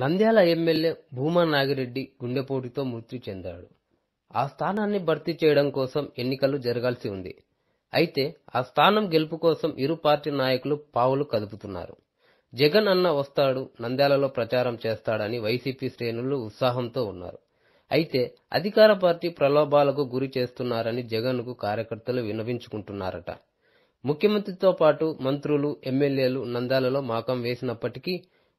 Nandyal MLA Bhuma Nagireddy గుండెపోటుతో మృతి చెందాడు ఆ స్థానాన్ని భర్తీ చేయడం కోసం ఎన్నికలు జరగాల్సి ఉంది అయితే ఆ స్థానం గెలుపు కోసం ఇరు పార్టీ నాయకులు పావులు కదుపుతున్నారు జగన్ అన్న వస్తాడు నంద్యాలలో ప్రచారం చేస్తాడని వైసీపీ శ్రేణులు ఉత్సాహంతో ఉన్నారు అయితే అధికార పార్టీ ప్రలోభాలకు గురి చేస్తున్నారని జగన్కు కార్యకర్తలు వినవించుకుంటున్నారట ముఖ్యమంత్రితో పాటు మంత్రులు ఎమ్మెల్యేలు నంద్యాలలో మాకం వేసినప్పటికీ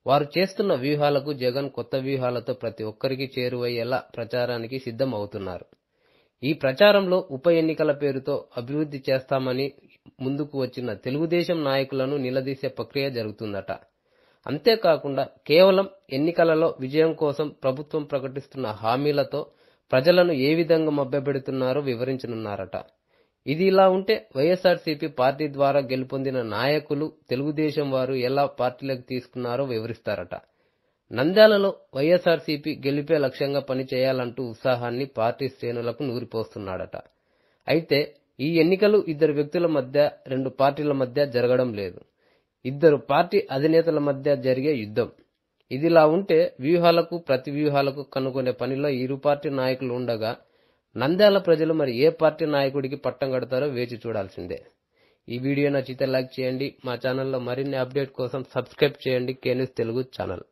వారు చేస్తున్న వ్యూహాలకు జగన్ కొత్త వ్యూహాలతో ప్రతి ఒక్కరికి చేరువయ్యేలా ప్రచారానికి సిద్ధం అవుతున్నారు ఈ ప్రచారంలో ఉప ఎన్నికల పేరుతో అభివృద్ధి చేస్తామని ముందుకు వచ్చిన తెలుగుదేశం నాయకులను నిలదీసే ప్రక్రియ జరుగుతుందట అంతేకాకుండా కేవలం ఎన్నికలలో విజయం కోసం ప్రభుత్వం ప్రకటిస్తున్న హామీలతో ప్రజలను ఏ విధంగా మభ్యపెడుతున్నారో వివరించనున్నారట ఇది ఇలా ఉంటే వైఎస్ఆర్సీపీ పార్టీ ద్వారా గెలుపొందిన నాయకులు తెలుగుదేశం వారు ఎలా పార్టీలకు తీసుకున్నారో వివరిస్తారట నంద్యాలలో వైఎస్ఆర్సీపీ గెలిపే లక్ష్యంగా పనిచేయాలంటూ ఉత్సాహాన్ని పార్టీ శ్రేణులకు నూరిపోస్తున్నాడట అయితే ఈ ఎన్నికలు ఇద్దరు వ్యక్తుల మధ్య రెండు పార్టీల మధ్య జరగడం లేదు ఇద్దరు పార్టీ అధినేతల మధ్య జరిగే యుద్ధం ఇదిలా ఉంటే వ్యూహాలకు ప్రతి వ్యూహాలకు కనుగొనే పనిలో ఇరు పార్టీ నాయకులు ఉండగా నంద్యాల ప్రజలు మరి ఏ పార్టీ నాయకుడికి పట్టం కడతారో వేచి చూడాల్సిందే ఈ వీడియో నచ్చితే లైక్ చేయండి మా ఛానల్లో మరిన్ని అప్డేట్ కోసం సబ్స్క్రైబ్ చేయండి కేన్యూస్ తెలుగు ఛానల్